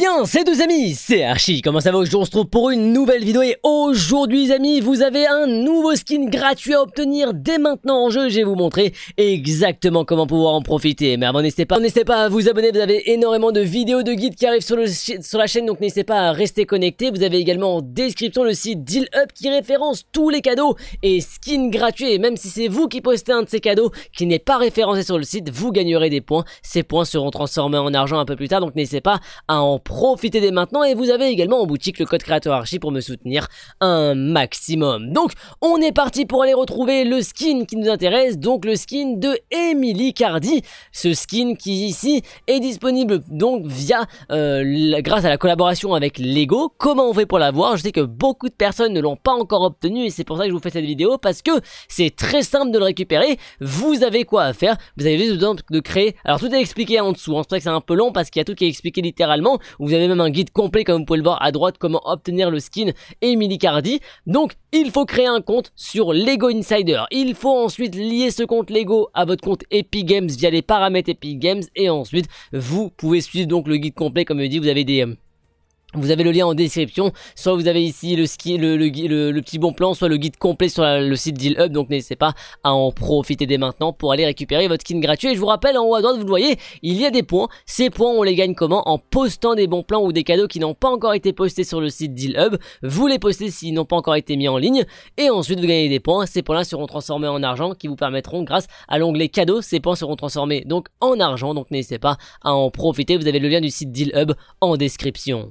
Bien, c'est deux amis, c'est Archie. Comment ça va aujourd'hui On se retrouve pour une nouvelle vidéo et aujourd'hui, amis, vous avez un nouveau skin gratuit à obtenir dès maintenant en jeu. Je vais vous montrer exactement comment pouvoir en profiter. Mais avant, n'hésitez pas, n'hésitez pas à vous abonner. Vous avez énormément de vidéos de guides qui arrivent sur, le, sur la chaîne, donc n'hésitez pas à rester connecté. Vous avez également en description le site Deal Up qui référence tous les cadeaux et skins gratuits. Et même si c'est vous qui postez un de ces cadeaux qui n'est pas référencé sur le site, vous gagnerez des points. Ces points seront transformés en argent un peu plus tard, donc n'hésitez pas à en profitez dès maintenant et vous avez également en boutique le code créateur archi pour me soutenir un maximum. Donc on est parti pour aller retrouver le skin qui nous intéresse, donc le skin de Emily Cardi, ce skin qui ici est disponible donc via euh, grâce à la collaboration avec Lego. Comment on fait pour l'avoir Je sais que beaucoup de personnes ne l'ont pas encore obtenu et c'est pour ça que je vous fais cette vidéo parce que c'est très simple de le récupérer. Vous avez quoi à faire Vous avez juste besoin de créer. Alors tout est expliqué en dessous. En hein. C'est vrai que c'est un peu long parce qu'il y a tout qui est expliqué littéralement. Vous avez même un guide complet comme vous pouvez le voir à droite comment obtenir le skin Emily Cardi. Donc il faut créer un compte sur Lego Insider. Il faut ensuite lier ce compte Lego à votre compte Epic Games via les paramètres Epic Games et ensuite vous pouvez suivre donc le guide complet comme je dis vous avez des euh, vous avez le lien en description, soit vous avez ici le, petit bon plan, soit le guide complet sur le site Deal Hub, donc n'hésitez pas à en profiter dès maintenant pour aller récupérer votre skin gratuit. Et je vous rappelle, en haut à droite, vous le voyez, il y a des points. Ces points, on les gagne comment En postant des bons plans ou des cadeaux qui n'ont pas encore été postés sur le site Deal Hub. Vous les postez s'ils n'ont pas encore été mis en ligne, et ensuite vous gagnez des points. Ces points-là seront transformés en argent qui vous permettront, grâce à l'onglet cadeaux, ces points seront transformés donc en argent, donc n'hésitez pas à en profiter. Vous avez le lien du site Deal Hub en description.